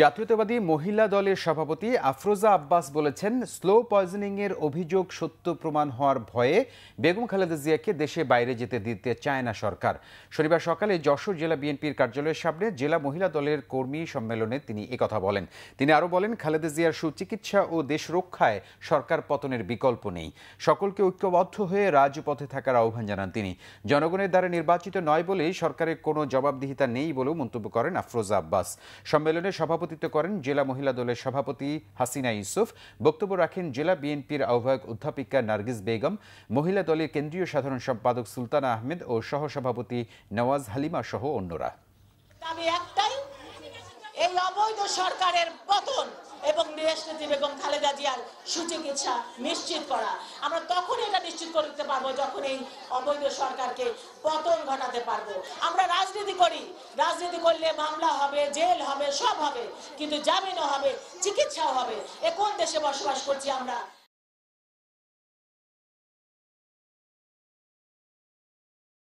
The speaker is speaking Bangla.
জাতীয়তাবাদী মহিলা দলের সভাপতি আফরোজা আব্বাস বলেছেন স্লো পয়জনিংয়ের অভিযোগ সত্য প্রমাণ হওয়ার ভয়ে বেগম খালেদা জিয়াকে দেশে বাইরে যেতে দিতে চায় না সরকার শনিবার সকালে যশোর জেলা বিএনপির কার্যালয়ের সামনে জেলা মহিলা দলের কর্মী সম্মেলনে তিনি একথা বলেন তিনি আরও বলেন খালেদা জিয়ার সুচিকিৎসা ও দেশ রক্ষায় সরকার পতনের বিকল্প নেই সকলকে ঐক্যবদ্ধ হয়ে রাজপথে থাকার আহ্বান জানান তিনি জনগণের দ্বারা নির্বাচিত নয় বলেই সরকারের কোনো জবাবদিহিতা নেই বলেও মন্তব্য করেন আফরোজা আব্বাস সম্মেলনে সভা সভাপতিত্ব করেন জেলা মহিলা দলের সভাপতি হাসিনা ইউসুফ বক্তব্য রাখেন জেলা বিএনপির আহ্বায়ক অধ্যাপিকা নার্গিস বেগম মহিলা দলের কেন্দ্রীয় সাধারণ সম্পাদক সুলতানা আহমেদ ও সহসভাপতি নওয়াজ হালিমা সহ অন্যরা একটাই এই অবৈধ সরকারের পতন এবং দেশনীতি বেগম খালেদা জিয়ার সুচিকিৎসা নিশ্চিত করা আমরা তখন এটা নিশ্চিত করতে পারবো যখন এই অবৈধ সরকারকে পতন ঘটাতে পারবো আমরা রাজনীতি করি রাজনীতি করলে মামলা হবে জেল হবে সব হবে কিন্তু জামিনও হবে চিকিৎসাও হবে এ কোন দেশে বসবাস করছি আমরা